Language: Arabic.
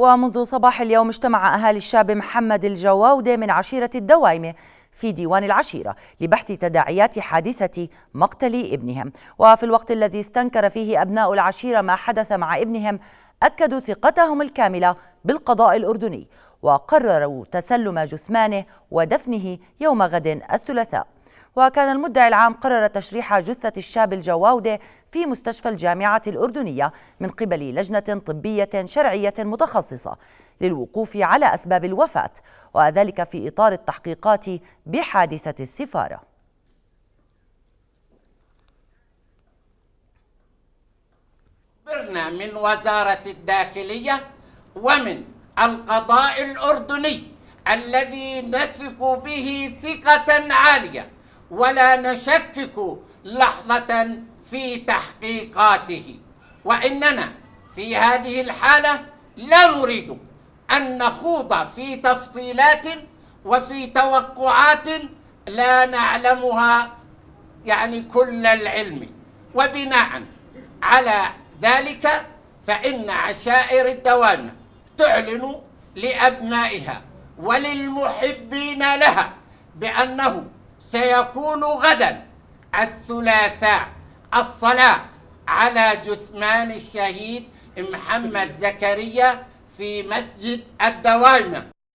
ومنذ صباح اليوم اجتمع أهالي الشاب محمد الجواودة من عشيرة الدوايمة في ديوان العشيرة لبحث تداعيات حادثة مقتل ابنهم وفي الوقت الذي استنكر فيه أبناء العشيرة ما حدث مع ابنهم أكدوا ثقتهم الكاملة بالقضاء الأردني وقرروا تسلم جثمانه ودفنه يوم غد الثلاثاء وكان المدعي العام قرر تشريح جثة الشاب الجواودة في مستشفى الجامعة الأردنية من قبل لجنة طبية شرعية متخصصة للوقوف على أسباب الوفاة وذلك في إطار التحقيقات بحادثة السفارة أخبرنا من وزارة الداخلية ومن القضاء الأردني الذي نثق به ثقة عالية ولا نشكك لحظة في تحقيقاته وإننا في هذه الحالة لا نريد أن نخوض في تفصيلات وفي توقعات لا نعلمها يعني كل العلم وبناء على ذلك فإن عشائر الدوام تعلن لأبنائها وللمحبين لها بأنه سيكون غدا الثلاثاء الصلاة على جثمان الشهيد محمد زكريا في مسجد الدوائمة